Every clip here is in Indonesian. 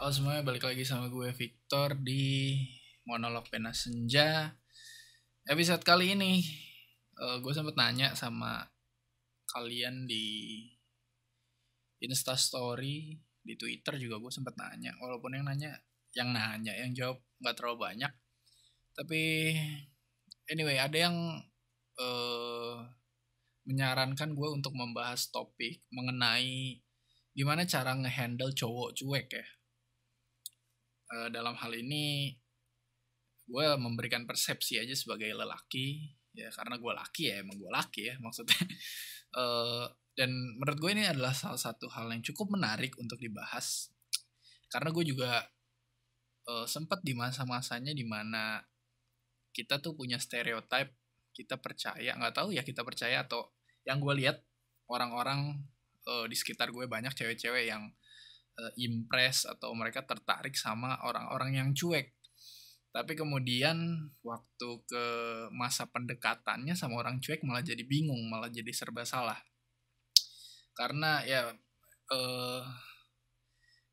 Halo oh, semuanya, balik lagi sama gue Victor di Monolog Pena Senja Episode kali ini uh, Gue sempet nanya sama kalian di Instastory Di Twitter juga gue sempet nanya Walaupun yang nanya, yang nanya, yang jawab gak terlalu banyak Tapi anyway ada yang uh, menyarankan gue untuk membahas topik mengenai gimana cara ngehandle cowok cuek ya Eh, dalam hal ini gue memberikan persepsi aja sebagai lelaki ya karena gue laki ya emang gue laki ya maksudnya uh, dan menurut gue ini adalah salah satu hal yang cukup menarik untuk dibahas karena gue juga uh, eh, sempat di masa-masanya dimana kita tuh punya stereotip kita percaya nggak tahu ya kita percaya atau yang gue lihat orang-orang uh, di sekitar gue banyak cewek-cewek yang uh, impress atau mereka tertarik sama orang-orang yang cuek. Tapi kemudian waktu ke masa pendekatannya sama orang cuek malah jadi bingung, malah jadi serba salah. Karena ya uh,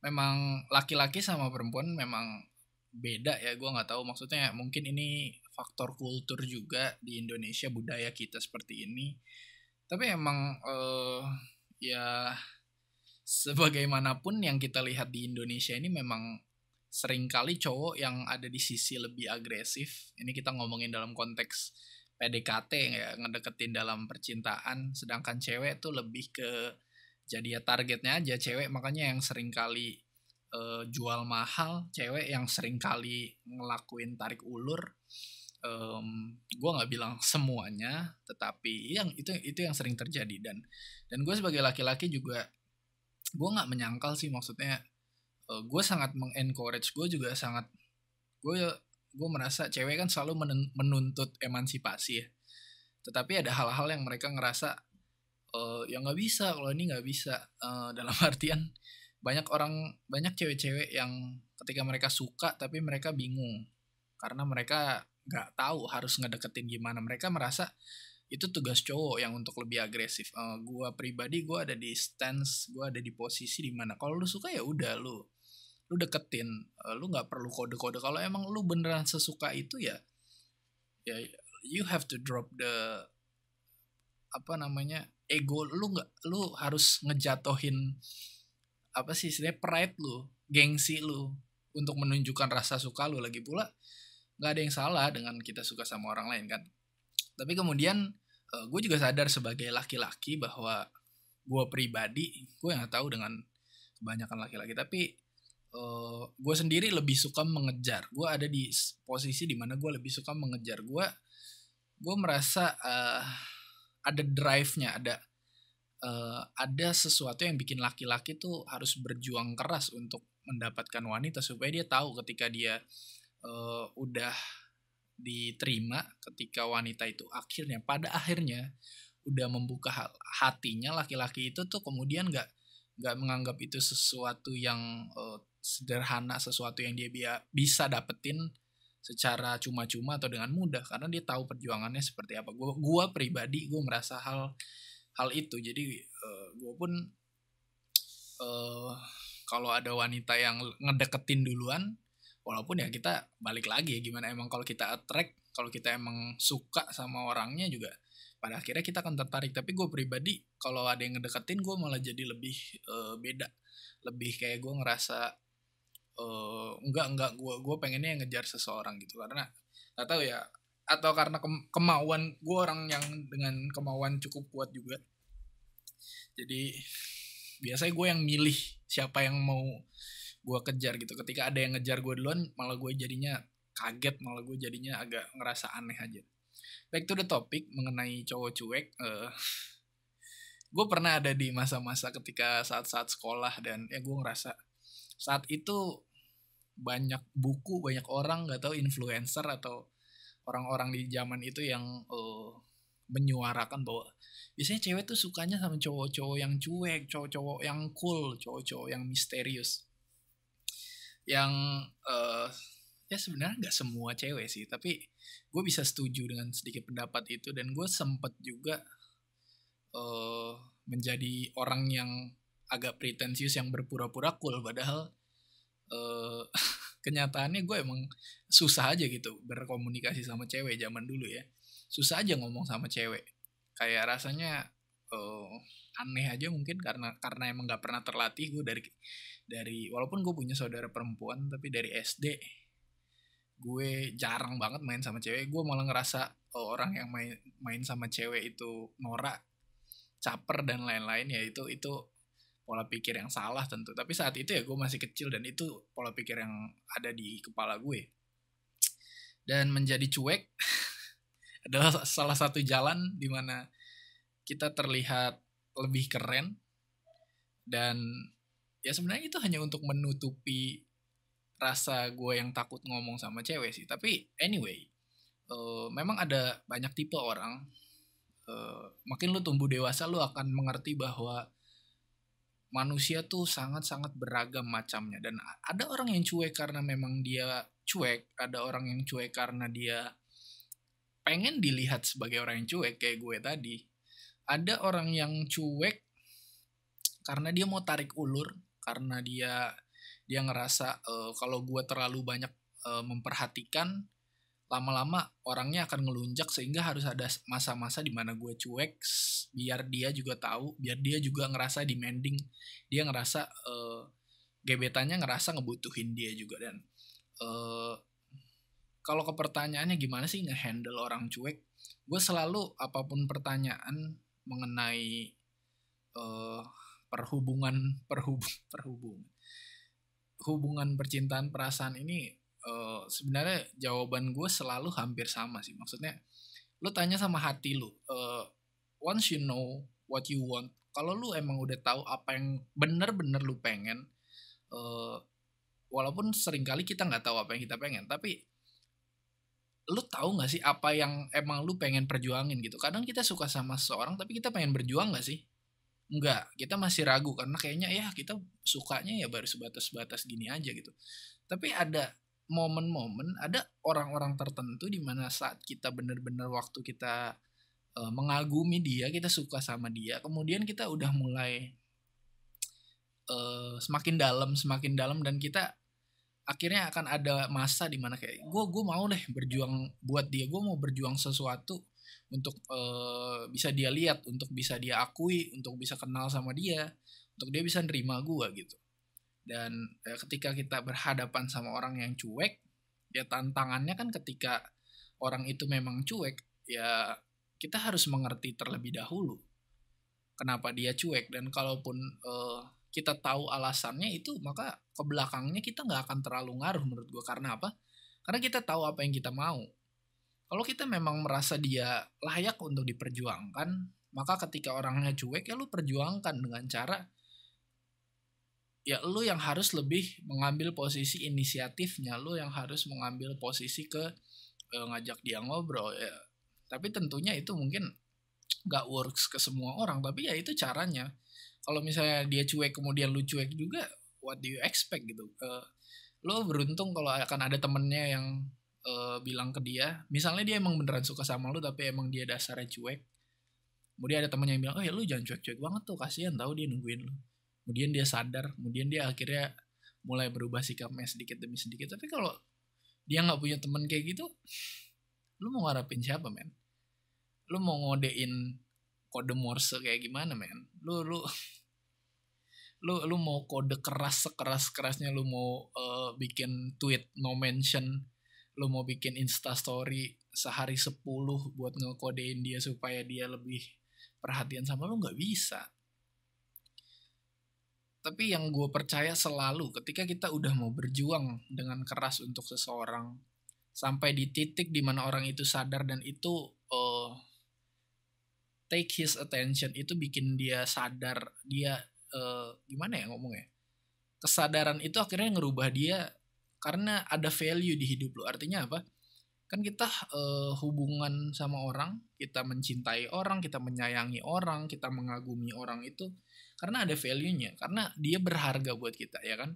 memang laki-laki sama perempuan memang beda ya gue nggak tahu maksudnya mungkin ini faktor kultur juga di Indonesia budaya kita seperti ini tapi emang uh, ya sebagaimanapun yang kita lihat di Indonesia ini memang seringkali cowok yang ada di sisi lebih agresif. Ini kita ngomongin dalam konteks PDKT ya, ngedeketin dalam percintaan, sedangkan cewek tuh lebih ke jadi ya targetnya aja cewek makanya yang seringkali e, jual mahal, cewek yang seringkali ngelakuin tarik ulur. Um, gue nggak bilang semuanya, tetapi yang itu itu yang sering terjadi dan dan gue sebagai laki-laki juga gue nggak menyangkal sih maksudnya uh, eh, gue sangat mengencourage gue juga sangat gue gue merasa cewek kan selalu menuntut emansipasi ya tetapi ada hal-hal yang mereka ngerasa uh, eh, yang nggak bisa kalau ini nggak bisa uh, dalam artian banyak orang banyak cewek-cewek yang ketika mereka suka tapi mereka bingung karena mereka nggak tahu harus ngedeketin gimana mereka merasa itu tugas cowok yang untuk lebih agresif uh, gua pribadi gua ada di stance gua ada di posisi di mana. kalau lu suka ya udah lu lu deketin uh, lu nggak perlu kode-kode kalau emang lu beneran sesuka itu ya ya you have to drop the apa namanya ego lu nggak lu harus ngejatohin apa sih sebenarnya pride lu gengsi lu untuk menunjukkan rasa suka lu lagi pula nggak ada yang salah dengan kita suka sama orang lain kan tapi kemudian uh, eh, gue juga sadar sebagai laki-laki bahwa gue pribadi gue yang tahu dengan kebanyakan laki-laki tapi uh, eh, gue sendiri lebih suka mengejar gue ada di posisi dimana gue lebih suka mengejar gue gue merasa uh, ada drive-nya ada uh, ada sesuatu yang bikin laki-laki tuh harus berjuang keras untuk mendapatkan wanita supaya dia tahu ketika dia uh, udah diterima ketika wanita itu akhirnya pada akhirnya udah membuka hatinya laki-laki itu tuh kemudian nggak nggak menganggap itu sesuatu yang uh, sederhana sesuatu yang dia bia, bisa dapetin secara cuma-cuma atau dengan mudah karena dia tahu perjuangannya seperti apa gua gua pribadi gue merasa hal hal itu jadi uh, eh, gue pun uh, kalau ada wanita yang ngedeketin duluan walaupun ya kita balik lagi gimana emang kalau kita attract kalau kita emang suka sama orangnya juga pada akhirnya kita akan tertarik tapi gue pribadi kalau ada yang ngedeketin gue malah jadi lebih uh, beda lebih kayak gue ngerasa uh, enggak enggak gue gue pengennya yang ngejar seseorang gitu karena nggak tahu ya atau karena ke kemauan gue orang yang dengan kemauan cukup kuat juga jadi biasanya gue yang milih siapa yang mau gue kejar gitu ketika ada yang ngejar gue duluan malah gue jadinya kaget malah gue jadinya agak ngerasa aneh aja back to the topic mengenai cowok cuek eh, uh, gue pernah ada di masa-masa ketika saat-saat sekolah dan ya eh, gue ngerasa saat itu banyak buku banyak orang gak tahu influencer atau orang-orang di zaman itu yang uh, menyuarakan bahwa biasanya cewek tuh sukanya sama cowok-cowok yang cuek, cowok-cowok yang cool, cowok-cowok yang misterius yang uh, ya sebenarnya nggak semua cewek sih tapi gue bisa setuju dengan sedikit pendapat itu dan gue sempet juga uh, menjadi orang yang agak pretensius yang berpura-pura cool padahal uh, kenyataannya gue emang susah aja gitu berkomunikasi sama cewek zaman dulu ya susah aja ngomong sama cewek kayak rasanya uh, aneh aja mungkin karena karena emang nggak pernah terlatih gue dari dari walaupun gue punya saudara perempuan tapi dari SD gue jarang banget main sama cewek gue malah ngerasa oh, orang yang main main sama cewek itu norak caper dan lain-lain ya itu itu pola pikir yang salah tentu tapi saat itu ya gue masih kecil dan itu pola pikir yang ada di kepala gue dan menjadi cuek adalah salah satu jalan dimana kita terlihat lebih keren dan ya sebenarnya itu hanya untuk menutupi rasa gue yang takut ngomong sama cewek sih tapi anyway uh, memang ada banyak tipe orang uh, makin lu tumbuh dewasa lu akan mengerti bahwa manusia tuh sangat-sangat beragam macamnya dan ada orang yang cuek karena memang dia cuek ada orang yang cuek karena dia pengen dilihat sebagai orang yang cuek kayak gue tadi ada orang yang cuek karena dia mau tarik ulur karena dia dia ngerasa uh, kalau gue terlalu banyak uh, memperhatikan lama-lama orangnya akan ngelunjak sehingga harus ada masa-masa di mana gue cuek biar dia juga tahu biar dia juga ngerasa demanding dia ngerasa uh, gebetannya ngerasa ngebutuhin dia juga dan uh, kalau ke pertanyaannya gimana sih ngehandle orang cuek gue selalu apapun pertanyaan mengenai uh, perhubungan perhubung perhubung hubungan percintaan perasaan ini uh, sebenarnya jawaban gue selalu hampir sama sih maksudnya lo tanya sama hati lo uh, eh, once you know what you want kalau lo emang udah tahu apa yang bener-bener lo pengen uh, walaupun seringkali kita nggak tahu apa yang kita pengen tapi lu tahu nggak sih apa yang emang lu pengen perjuangin gitu kadang kita suka sama seseorang tapi kita pengen berjuang nggak sih nggak kita masih ragu karena kayaknya ya kita sukanya ya baru sebatas-batas gini aja gitu tapi ada momen-momen ada orang-orang tertentu di mana saat kita bener-bener waktu kita e, mengagumi dia kita suka sama dia kemudian kita udah mulai e, semakin dalam semakin dalam dan kita akhirnya akan ada masa di mana kayak gue gue mau deh berjuang buat dia gue mau berjuang sesuatu untuk uh, bisa dia lihat untuk bisa dia akui untuk bisa kenal sama dia untuk dia bisa nerima gue gitu dan uh, ketika kita berhadapan sama orang yang cuek ya tantangannya kan ketika orang itu memang cuek ya kita harus mengerti terlebih dahulu kenapa dia cuek dan kalaupun uh, kita tahu alasannya itu maka ke belakangnya kita nggak akan terlalu ngaruh menurut gue karena apa karena kita tahu apa yang kita mau kalau kita memang merasa dia layak untuk diperjuangkan maka ketika orangnya cuek ya lu perjuangkan dengan cara ya lu yang harus lebih mengambil posisi inisiatifnya lu yang harus mengambil posisi ke eh, ngajak dia ngobrol ya tapi tentunya itu mungkin nggak works ke semua orang tapi ya itu caranya kalau misalnya dia cuek kemudian lu cuek juga what do you expect gitu uh, lo beruntung kalau akan ada temennya yang uh, bilang ke dia misalnya dia emang beneran suka sama lu tapi emang dia dasarnya cuek kemudian ada temennya yang bilang oh ya lu jangan cuek-cuek banget tuh kasihan tau dia nungguin lu kemudian dia sadar kemudian dia akhirnya mulai berubah sikapnya sedikit demi sedikit tapi kalau dia nggak punya temen kayak gitu lu mau ngarapin siapa men lu mau ngodein kode morse kayak gimana men lu lu lu lu mau kode keras sekeras kerasnya lu mau uh, bikin tweet no mention lu mau bikin insta story sehari sepuluh buat ngekodein dia supaya dia lebih perhatian sama lu nggak bisa tapi yang gue percaya selalu ketika kita udah mau berjuang dengan keras untuk seseorang sampai di titik dimana orang itu sadar dan itu uh, take his attention itu bikin dia sadar dia uh, gimana ya ngomongnya kesadaran itu akhirnya ngerubah dia karena ada value di hidup lo artinya apa kan kita uh, hubungan sama orang kita mencintai orang kita menyayangi orang kita mengagumi orang itu karena ada value nya karena dia berharga buat kita ya kan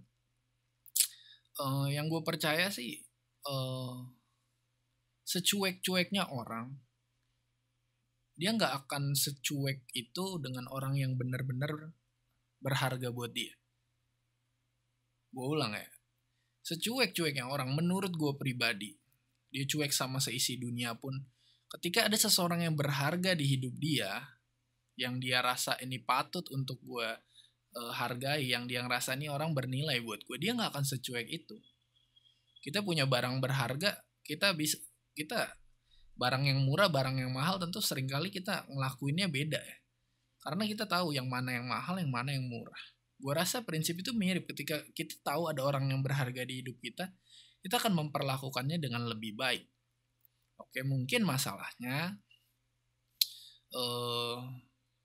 uh, yang gue percaya sih uh, secuek-cueknya orang dia nggak akan secuek itu dengan orang yang benar-benar berharga buat dia. Gue ulang ya. Secuek-cueknya orang menurut gue pribadi. Dia cuek sama seisi dunia pun. Ketika ada seseorang yang berharga di hidup dia. Yang dia rasa ini patut untuk gue uh, hargai. Yang dia ngerasa ini orang bernilai buat gue. Dia gak akan secuek itu. Kita punya barang berharga. Kita bisa kita barang yang murah, barang yang mahal tentu seringkali kita ngelakuinnya beda ya karena kita tahu yang mana yang mahal, yang mana yang murah. Gue rasa prinsip itu mirip ketika kita tahu ada orang yang berharga di hidup kita, kita akan memperlakukannya dengan lebih baik. Oke, mungkin masalahnya eh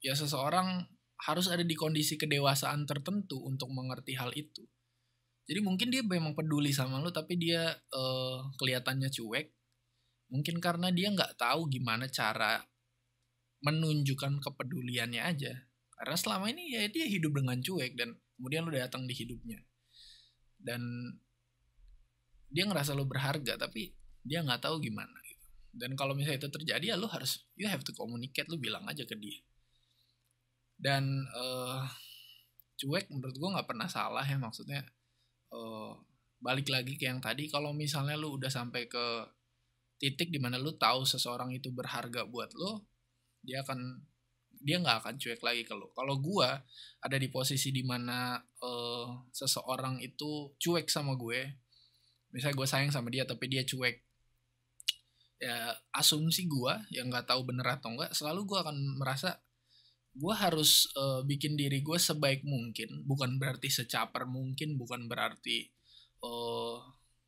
ya seseorang harus ada di kondisi kedewasaan tertentu untuk mengerti hal itu. Jadi mungkin dia memang peduli sama lo tapi dia eh, kelihatannya cuek. Mungkin karena dia nggak tahu gimana cara menunjukkan kepeduliannya aja karena selama ini ya dia hidup dengan cuek dan kemudian lu datang di hidupnya dan dia ngerasa lo berharga tapi dia nggak tahu gimana gitu dan kalau misalnya itu terjadi ya lu harus you have to communicate lo bilang aja ke dia dan uh, cuek menurut gue nggak pernah salah ya maksudnya uh, balik lagi ke yang tadi kalau misalnya lo udah sampai ke titik dimana lo tahu seseorang itu berharga buat lo dia akan dia nggak akan cuek lagi kalau kalau gue ada di posisi dimana uh, eh, seseorang itu cuek sama gue misalnya gue sayang sama dia tapi dia cuek ya asumsi gue yang nggak tahu bener atau enggak selalu gue akan merasa gue harus uh, bikin diri gue sebaik mungkin bukan berarti secaper mungkin bukan berarti uh,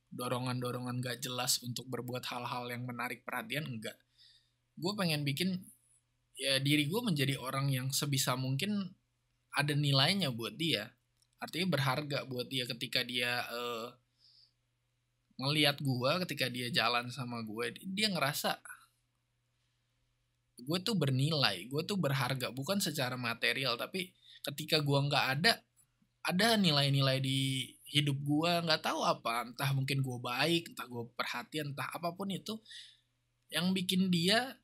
dorongan-dorongan gak jelas untuk berbuat hal-hal yang menarik perhatian enggak gue pengen bikin ya diri gue menjadi orang yang sebisa mungkin ada nilainya buat dia artinya berharga buat dia ketika dia uh, eh, ngelihat gue ketika dia jalan sama gue dia ngerasa gue tuh bernilai gue tuh berharga bukan secara material tapi ketika gue nggak ada ada nilai-nilai di hidup gue nggak tahu apa entah mungkin gue baik entah gue perhatian entah apapun itu yang bikin dia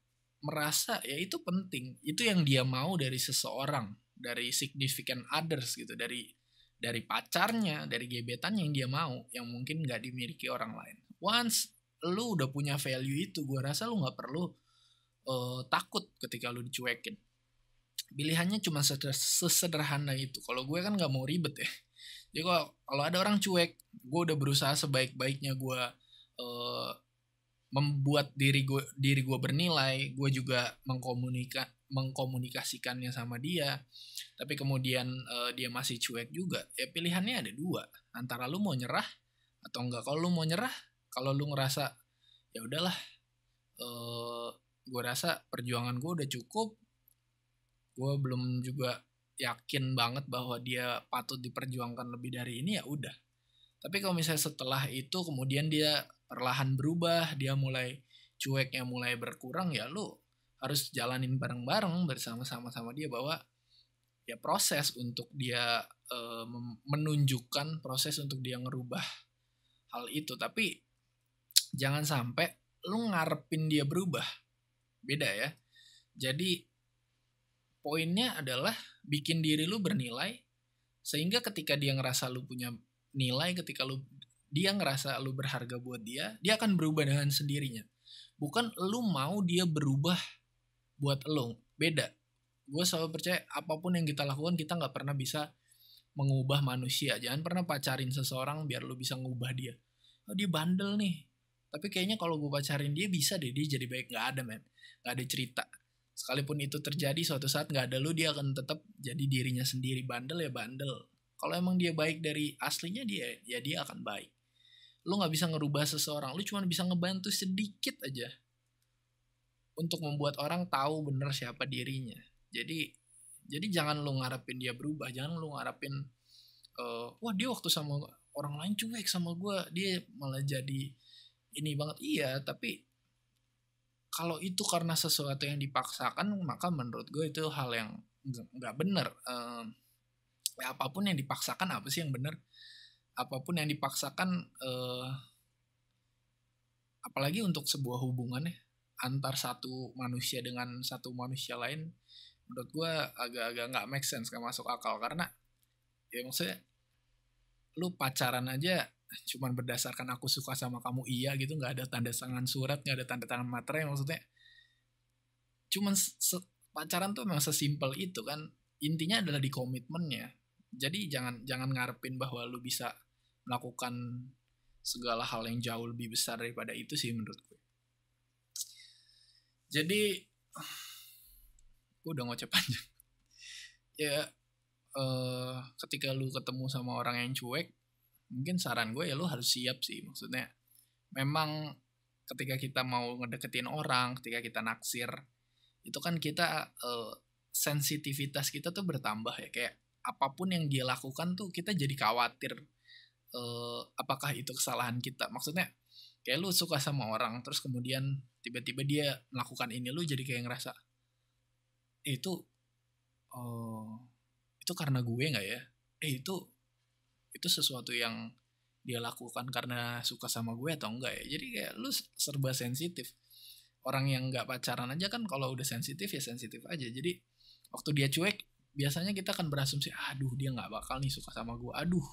merasa ya itu penting itu yang dia mau dari seseorang dari significant others gitu dari dari pacarnya dari gebetan yang dia mau yang mungkin nggak dimiliki orang lain once lu udah punya value itu gue rasa lu nggak perlu uh, takut ketika lu dicuekin pilihannya cuma sesederhana itu kalau gue kan nggak mau ribet ya jadi kalau kalau ada orang cuek gue udah berusaha sebaik-baiknya gue uh, membuat diri gue diri gue bernilai gue juga mengkomunika mengkomunikasikannya sama dia tapi kemudian uh, dia masih cuek juga ya pilihannya ada dua antara lu mau nyerah atau enggak kalau lu mau nyerah kalau lu ngerasa ya udahlah uh, eh, gue rasa perjuangan gue udah cukup gue belum juga yakin banget bahwa dia patut diperjuangkan lebih dari ini ya udah tapi kalau misalnya setelah itu kemudian dia perlahan berubah, dia mulai cueknya mulai berkurang ya lo harus jalanin bareng-bareng bersama-sama sama dia bahwa ya proses untuk dia e, menunjukkan proses untuk dia ngerubah hal itu tapi jangan sampai lu ngarepin dia berubah beda ya jadi poinnya adalah bikin diri lu bernilai sehingga ketika dia ngerasa lu punya nilai ketika lu dia ngerasa lu berharga buat dia, dia akan berubah dengan sendirinya. Bukan lu mau dia berubah buat lu. Beda. Gue selalu percaya apapun yang kita lakukan kita nggak pernah bisa mengubah manusia. Jangan pernah pacarin seseorang biar lu bisa ngubah dia. Oh dia bandel nih. Tapi kayaknya kalau gue pacarin dia bisa deh dia jadi baik. Gak ada men. Gak ada cerita sekalipun itu terjadi suatu saat gak ada lu dia akan tetap jadi dirinya sendiri bandel ya bandel kalau emang dia baik dari aslinya dia ya dia akan baik lu nggak bisa ngerubah seseorang lu cuma bisa ngebantu sedikit aja untuk membuat orang tahu bener siapa dirinya jadi jadi jangan lu ngarepin dia berubah jangan lu ngarepin uh, wah dia waktu sama orang lain cuek sama gue dia malah jadi ini banget iya tapi kalau itu karena sesuatu yang dipaksakan maka menurut gue itu hal yang nggak bener uh, apapun yang dipaksakan apa sih yang bener apapun yang dipaksakan eh, apalagi untuk sebuah hubungan ya antar satu manusia dengan satu manusia lain menurut gue agak-agak nggak make sense gak masuk akal karena ya maksudnya lu pacaran aja cuman berdasarkan aku suka sama kamu iya gitu nggak ada tanda tangan surat nggak ada tanda tangan materai maksudnya cuman pacaran tuh memang sesimpel itu kan intinya adalah di komitmennya jadi jangan jangan ngarepin bahwa lu bisa melakukan segala hal yang jauh lebih besar daripada itu sih menurut gue. Jadi gue udah ngoceh panjang. ya uh, ketika lu ketemu sama orang yang cuek, mungkin saran gue ya lu harus siap sih maksudnya. Memang ketika kita mau ngedeketin orang, ketika kita naksir, itu kan kita uh, sensitivitas kita tuh bertambah ya kayak apapun yang dia lakukan tuh kita jadi khawatir uh, apakah itu kesalahan kita maksudnya kayak lu suka sama orang terus kemudian tiba-tiba dia melakukan ini lu jadi kayak ngerasa eh, itu oh itu karena gue nggak ya eh itu itu sesuatu yang dia lakukan karena suka sama gue atau enggak ya jadi kayak lu serba sensitif orang yang nggak pacaran aja kan kalau udah sensitif ya sensitif aja jadi waktu dia cuek biasanya kita akan berasumsi aduh dia nggak bakal nih suka sama gue aduh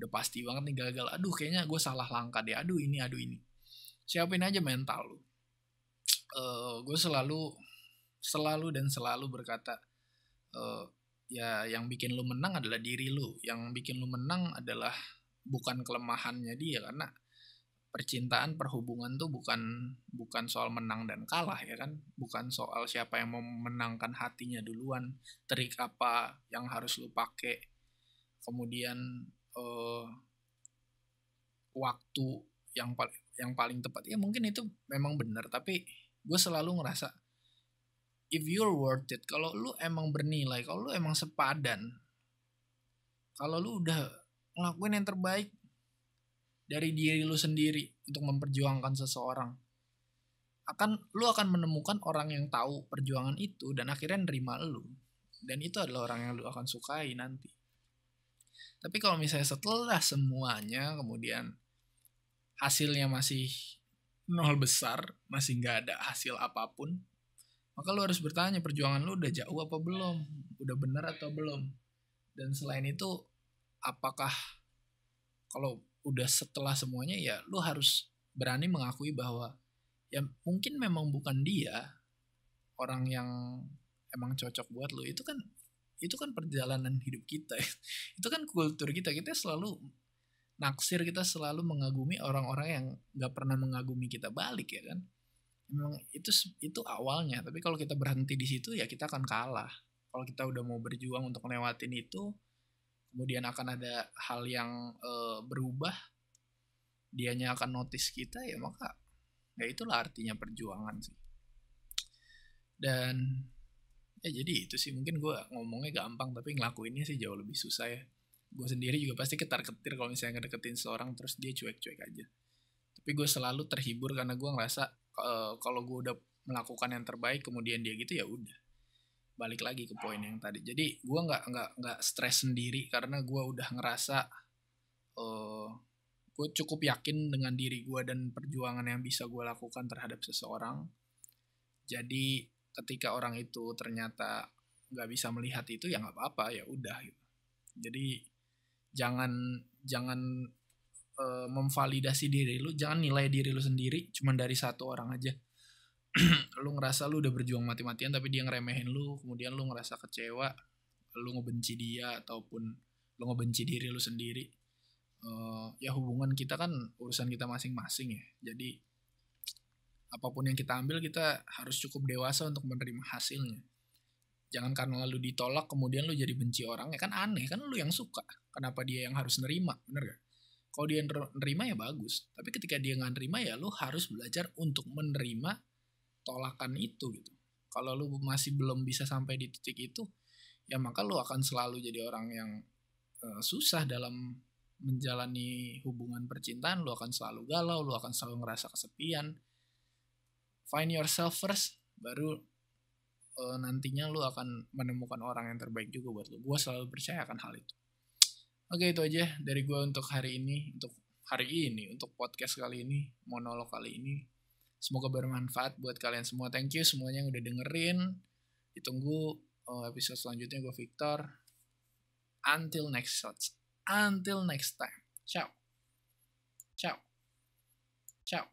udah pasti banget nih gagal aduh kayaknya gue salah langkah deh aduh ini aduh ini siapin aja mental lu uh, eh, gue selalu selalu dan selalu berkata uh, ya yang bikin lu menang adalah diri lu yang bikin lu menang adalah bukan kelemahannya dia karena percintaan perhubungan tuh bukan bukan soal menang dan kalah ya kan bukan soal siapa yang mau memenangkan hatinya duluan trik apa yang harus lu pakai kemudian uh, waktu yang paling yang paling tepat ya mungkin itu memang benar tapi gue selalu ngerasa if you're worth it kalau lu emang bernilai kalau lu emang sepadan kalau lu udah ngelakuin yang terbaik dari diri lu sendiri untuk memperjuangkan seseorang akan lu akan menemukan orang yang tahu perjuangan itu dan akhirnya nerima lu dan itu adalah orang yang lu akan sukai nanti tapi kalau misalnya setelah semuanya kemudian hasilnya masih nol besar, masih nggak ada hasil apapun, maka lu harus bertanya perjuangan lu udah jauh apa belum, udah benar atau belum. Dan selain itu, apakah kalau udah setelah semuanya ya lu harus berani mengakui bahwa ya mungkin memang bukan dia orang yang emang cocok buat lu itu kan itu kan perjalanan hidup kita ya. itu kan kultur kita kita selalu naksir kita selalu mengagumi orang-orang yang nggak pernah mengagumi kita balik ya kan memang itu itu awalnya tapi kalau kita berhenti di situ ya kita akan kalah kalau kita udah mau berjuang untuk lewatin itu kemudian akan ada hal yang e, berubah dianya akan notice kita ya maka ya itulah artinya perjuangan sih dan ya jadi itu sih mungkin gue ngomongnya gampang tapi ngelakuinnya sih jauh lebih susah ya gue sendiri juga pasti ketar ketir kalau misalnya ngedeketin seorang terus dia cuek cuek aja tapi gue selalu terhibur karena gue ngerasa uh, kalau gue udah melakukan yang terbaik kemudian dia gitu ya udah balik lagi ke poin yang tadi jadi gue nggak nggak nggak stres sendiri karena gue udah ngerasa uh, eh, gue cukup yakin dengan diri gue dan perjuangan yang bisa gue lakukan terhadap seseorang jadi ketika orang itu ternyata nggak bisa melihat itu ya nggak apa-apa ya udah gitu jadi jangan jangan uh, memvalidasi diri lu jangan nilai diri lu sendiri cuma dari satu orang aja lu ngerasa lu udah berjuang mati-matian tapi dia ngeremehin lu kemudian lu ngerasa kecewa lu ngebenci dia ataupun lu ngebenci diri lu sendiri uh, ya hubungan kita kan urusan kita masing-masing ya jadi apapun yang kita ambil kita harus cukup dewasa untuk menerima hasilnya jangan karena lalu ditolak kemudian lu jadi benci orang ya kan aneh kan lu yang suka kenapa dia yang harus nerima bener gak kalau dia nerima ya bagus tapi ketika dia nggak nerima ya lu harus belajar untuk menerima tolakan itu gitu kalau lu masih belum bisa sampai di titik itu ya maka lu akan selalu jadi orang yang uh, susah dalam menjalani hubungan percintaan, lu akan selalu galau, lu akan selalu ngerasa kesepian, find yourself first baru uh, nantinya lu akan menemukan orang yang terbaik juga buat lu gue selalu percaya akan hal itu oke okay, itu aja dari gue untuk hari ini untuk hari ini untuk podcast kali ini monolog kali ini semoga bermanfaat buat kalian semua thank you semuanya yang udah dengerin ditunggu uh, episode selanjutnya gue Victor until next shots until next time ciao ciao ciao